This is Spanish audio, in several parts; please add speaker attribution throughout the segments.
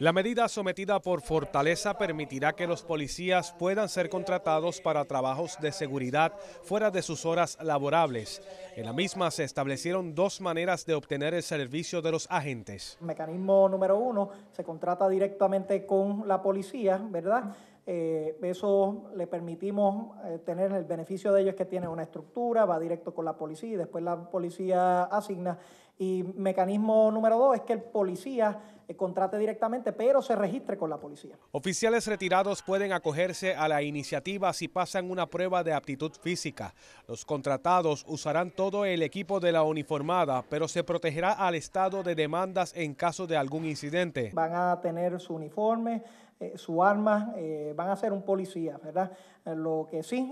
Speaker 1: La medida sometida por Fortaleza permitirá que los policías puedan ser contratados para trabajos de seguridad fuera de sus horas laborables. En la misma se establecieron dos maneras de obtener el servicio de los agentes.
Speaker 2: Mecanismo número uno, se contrata directamente con la policía, ¿verdad? Eh, eso le permitimos eh, tener el beneficio de ellos que tiene una estructura, va directo con la policía y después la policía asigna. Y mecanismo número dos es que el policía eh, contrate directamente, pero se registre con la policía.
Speaker 1: Oficiales retirados pueden acogerse a la iniciativa si pasan una prueba de aptitud física. Los contratados usarán todo el equipo de la uniformada, pero se protegerá al Estado de demandas en caso de algún incidente.
Speaker 2: Van a tener su uniforme eh, su arma, eh, van a ser un policía, ¿verdad? Eh, lo que sí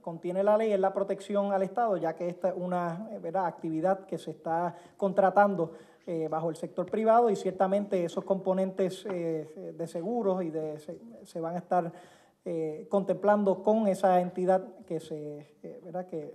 Speaker 2: contiene la ley es la protección al Estado, ya que esta es una actividad que se está contratando bajo el sector privado y ciertamente esos componentes de seguros y de se, van a estar contemplando con esa entidad que se, ¿verdad? Que,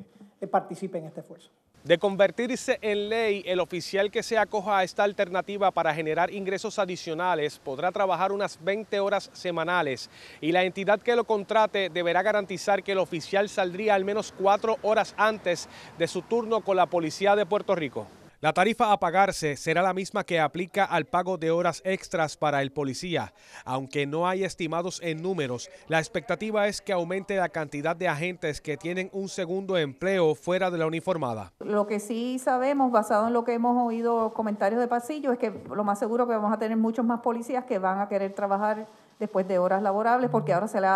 Speaker 2: participe en este esfuerzo.
Speaker 1: De convertirse en ley, el oficial que se acoja a esta alternativa para generar ingresos adicionales podrá trabajar unas 20 horas semanales y la entidad que lo contrate deberá garantizar que el oficial saldría al menos cuatro horas antes de su turno con la Policía de Puerto Rico. La tarifa a pagarse será la misma que aplica al pago de horas extras para el policía. Aunque no hay estimados en números, la expectativa es que aumente la cantidad de agentes que tienen un segundo empleo fuera de la uniformada.
Speaker 3: Lo que sí sabemos, basado en lo que hemos oído comentarios de pasillo, es que lo más seguro que vamos a tener muchos más policías que van a querer trabajar después de horas laborables porque ahora se le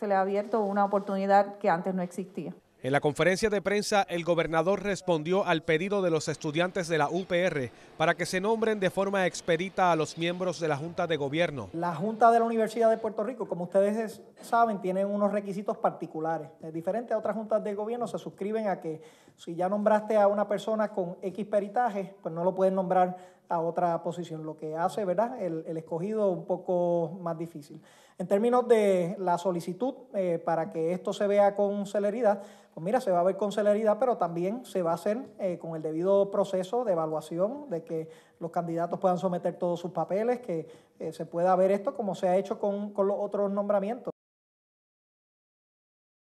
Speaker 3: se le ha abierto una oportunidad que antes no existía.
Speaker 1: En la conferencia de prensa, el gobernador respondió al pedido de los estudiantes de la UPR para que se nombren de forma expedita a los miembros de la Junta de Gobierno.
Speaker 2: La Junta de la Universidad de Puerto Rico, como ustedes saben, tiene unos requisitos particulares. Diferente a otras juntas de gobierno, se suscriben a que si ya nombraste a una persona con X peritaje, pues no lo pueden nombrar a otra posición, lo que hace ¿verdad? El, escogido un poco más difícil. En términos de la solicitud, eh, para que esto se vea con celeridad, pues mira, se va a ver con celeridad, pero también se va a hacer eh, con el debido proceso de evaluación, de que los candidatos puedan someter todos
Speaker 1: sus papeles, que eh, se pueda ver esto como se ha hecho con los otros nombramientos.